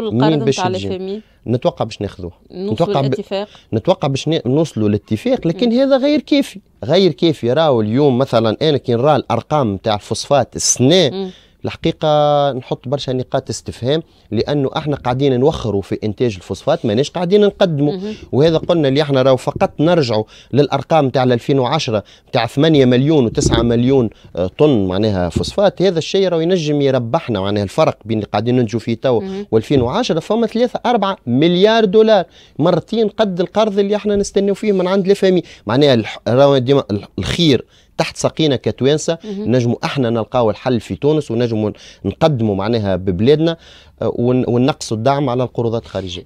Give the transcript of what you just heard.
القرض نتاع الفمي نتوقع باش ناخذوه نتوقع الاتفاق ب... نتوقع باش نوصلوا للاتفاق لكن م. هذا غير كافي غير كافي راهو اليوم مثلا انا كي نرى الارقام نتاع الفوسفات السنه م. الحقيقه نحط برشا نقاط استفهام لانه احنا قاعدين نوخروا في انتاج الفوسفات ماناش قاعدين نقدموا وهذا قلنا اللي احنا راهو فقط نرجعوا للارقام تاع 2010 تاع 8 مليون و9 مليون آه، طن معناها فوسفات هذا الشيء راهو ينجم يربحنا معناها الفرق بين اللي قاعدين ننجو فيه توا و2010 فما 3 4 مليار دولار مرتين قد القرض اللي احنا نستناو فيه من عند لفامي معناها راهو ديما الخير تحت سقينا كتوانسه نجموا احنا نلقاو الحل في تونس ونجموا نقدموا معناها ببلادنا آه، ونقصوا الدعم على القروضات الخارجيه